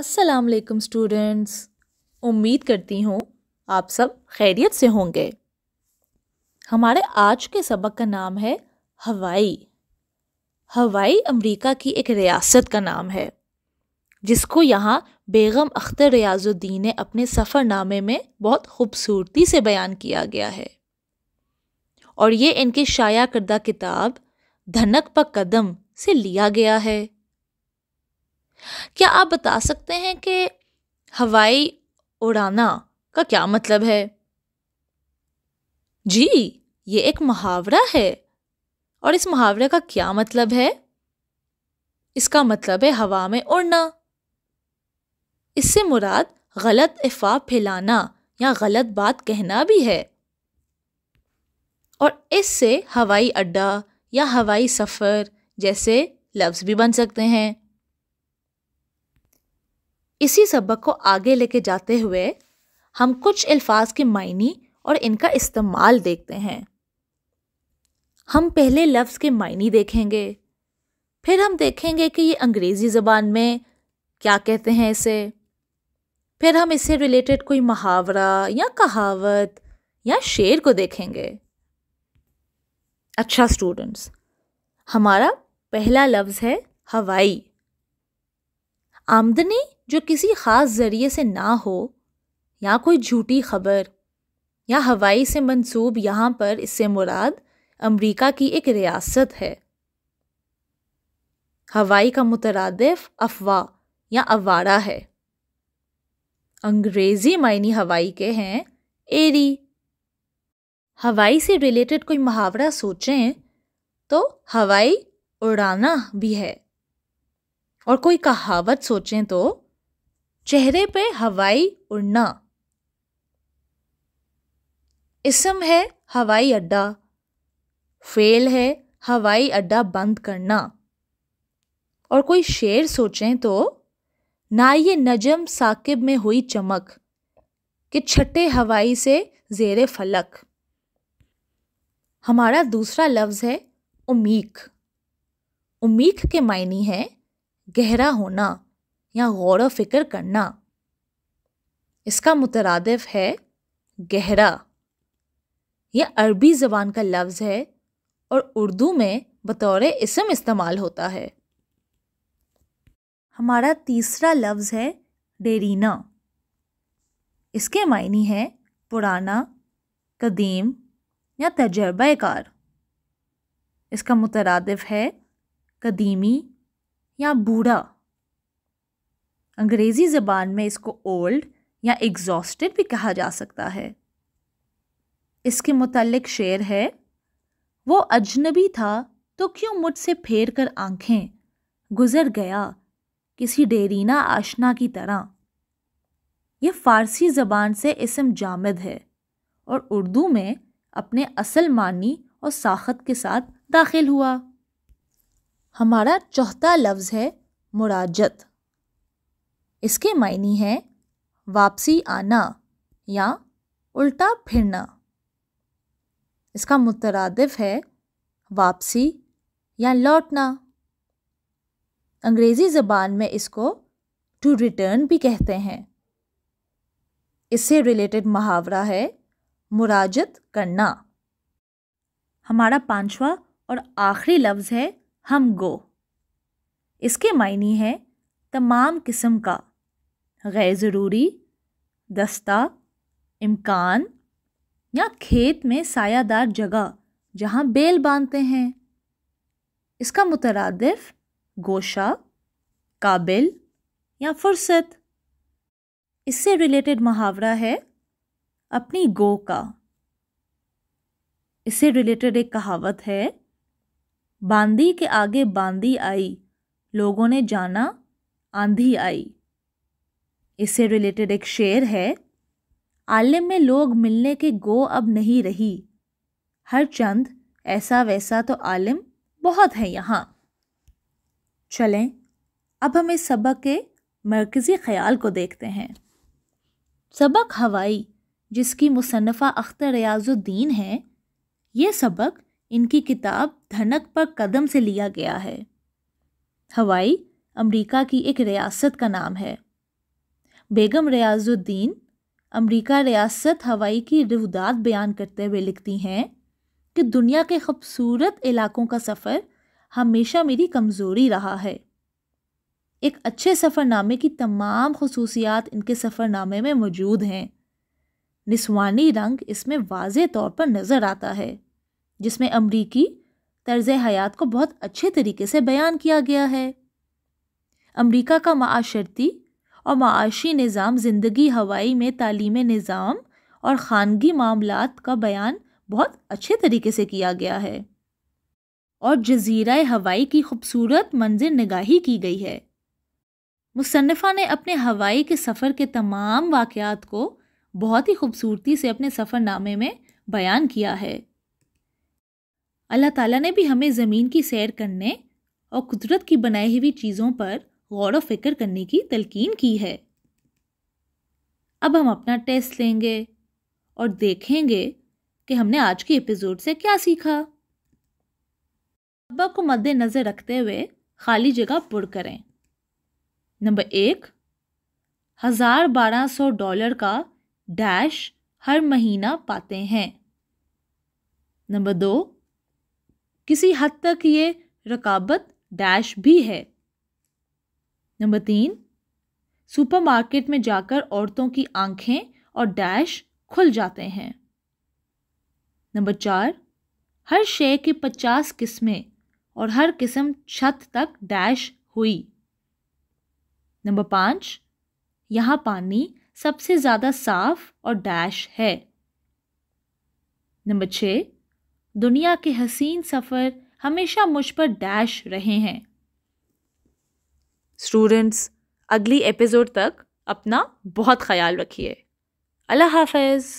अस्सलाम वालेकुम स्टूडेंट्स उम्मीद करती हूँ आप सब खैरियत से होंगे हमारे आज के सबक का नाम है हवाई हवाई अमेरिका की एक रियासत का नाम है जिसको यहाँ बेगम अख्तर रियाजुद्दीन ने अपने सफ़रनामे में बहुत खूबसूरती से बयान किया गया है और ये इनके शाया करदा किताब धनक पर कदम से लिया गया है क्या आप बता सकते हैं कि हवाई उड़ाना का क्या मतलब है जी ये एक मुहावरा है और इस मुहावरे का क्या मतलब है इसका मतलब है हवा में उड़ना इससे मुराद गलत अफवाह फैलाना या गलत बात कहना भी है और इससे हवाई अड्डा या हवाई सफ़र जैसे लफ्ज़ भी बन सकते हैं इसी सबक को आगे लेके जाते हुए हम कुछ अल्फाज के मायने और इनका इस्तेमाल देखते हैं हम पहले लफ्ज़ के मायने देखेंगे फिर हम देखेंगे कि ये अंग्रेज़ी ज़बान में क्या कहते हैं इसे फिर हम इससे रिलेटेड कोई मुहावरा या कहावत या शेर को देखेंगे अच्छा स्टूडेंट्स हमारा पहला लफ्ज़ है हवाई आमदनी जो किसी ख़ास ज़रिए से ना हो या कोई झूठी खबर या हवाई से मंसूब यहाँ पर इससे मुराद अमेरिका की एक रियासत है हवाई का मुतरदफ अफवाह या अवारा है अंग्रेज़ी मायने हवाई के हैं एरी हवाई से रिलेटेड कोई मुहावरा सोचें तो हवाई उड़ाना भी है और कोई कहावत सोचें तो चेहरे पे हवाई उड़ना इसम है हवाई अड्डा फेल है हवाई अड्डा बंद करना और कोई शेर सोचें तो ना ये नजम साकिब में हुई चमक कि छठे हवाई से जेर फलक हमारा दूसरा लफ्ज़ है उमीक उमीक के मायने हैं गहरा होना या गौर फिक्र करना इसका मुतरदफ है गहरा यह अरबी ज़बान का लफ्ज़ है और उर्दू में बतौर इसम इस्तेमाल होता है हमारा तीसरा लफ्ज़ है डेरीना इसके मायने हैं पुराना कदीम या तजर्बाकार इसका मुतरदफ है कदीमी या बूढ़ा अंग्रेज़ी ज़बान में इसको ओल्ड या एग्जॉस्टेड भी कहा जा सकता है इसके मुतलक शेर है वो अजनबी था तो क्यों मुझसे फेर कर आँखें गुज़र गया किसी डेरीना आशना की तरह यह फ़ारसी ज़बान से इसम जामद है और उर्दू में अपने असल मानी और साखत के साथ दाखिल हुआ हमारा चौथा लफ्ज़ है मुराजत इसके मायने हैं वापसी आना या उल्टा फिरना इसका मुतरदफ है वापसी या लौटना अंग्रेज़ी ज़बान में इसको टू रिटर्न भी कहते हैं इससे रिलेटेड मुहावरा है मुराजत करना हमारा पांचवा और आखिरी लफ्ज़ है हम गो इसके मायने हैं तमाम किस्म का गैर ज़रूरी दस्ता इम्कान या खेत में सायादार जगह जहाँ बेल बांधते हैं इसका मुतरदफ गोशा काबिल या फुर्सत इससे रिलेटेड मुहावरा है अपनी गो का इससे रिलेटेड एक कहावत है बांदी के आगे बांदी आई लोगों ने जाना आंधी आई इससे रिलेटेड एक शेर है आलम में लोग मिलने के गो अब नहीं रही हर चंद ऐसा वैसा तो आलम बहुत है यहाँ चलें अब हम इस सबक के मरकज़ी ख्याल को देखते हैं सबक हवाई जिसकी मुसनफ़ा अख्तर रियाजुद्दीन है ये सबक इनकी किताब धनक पर कदम से लिया गया है हवाई अमेरिका की एक रियासत का नाम है बेगम रियाजुद्दीन अमेरिका रियासत हवाई की रुदात बयान करते हुए लिखती हैं कि दुनिया के खूबसूरत इलाकों का सफ़र हमेशा मेरी कमज़ोरी रहा है एक अच्छे सफ़रनामे की तमाम खसूसियात इनके सफ़रनामे में मौजूद हैं निस्वानी रंग इसमें वाज तौर पर नज़र आता है जिसमें अमरीकी तर्ज हयात को बहुत अच्छे तरीके से बयान किया गया है अमरीका का माशरती और माशी निज़ाम ज़िंदगी हवाई में तालीम निज़ाम और ख़ानगी मामलत का बयान बहुत अच्छे तरीके से किया गया है और जजीरा हवाई की खूबसूरत मंजर नगाही की गई है मुसनफ़ा ने अपने हवाई के सफ़र के तमाम वाक़ात को बहुत ही खूबसूरती से अपने सफ़रनामे में बयान किया है अल्लाह ताला ने भी हमें ज़मीन की सैर करने और कुदरत की बनाई हुई चीज़ों पर गौर फिक्र करने की तलकीन की है अब हम अपना टेस्ट लेंगे और देखेंगे कि हमने आज के एपिसोड से क्या सीखा अब्बा को मद्देनज़र रखते हुए खाली जगह पुर करें नंबर एक हज़ार बारह सौ डॉलर का डैश हर महीना पाते हैं नंबर दो किसी हद तक ये रकाबत डैश भी है नंबर तीन सुपरमार्केट में जाकर औरतों की आंखें और डैश खुल जाते हैं नंबर चार हर शे की पचास किस्में और हर किस्म छत तक डैश हुई नंबर पाँच यहाँ पानी सबसे ज़्यादा साफ और डैश है नंबर छ दुनिया के हसीन सफ़र हमेशा मुझ पर डैश रहे हैं स्टूडेंट्स अगली एपिसोड तक अपना बहुत ख्याल रखिए अल्लाह हाफिज़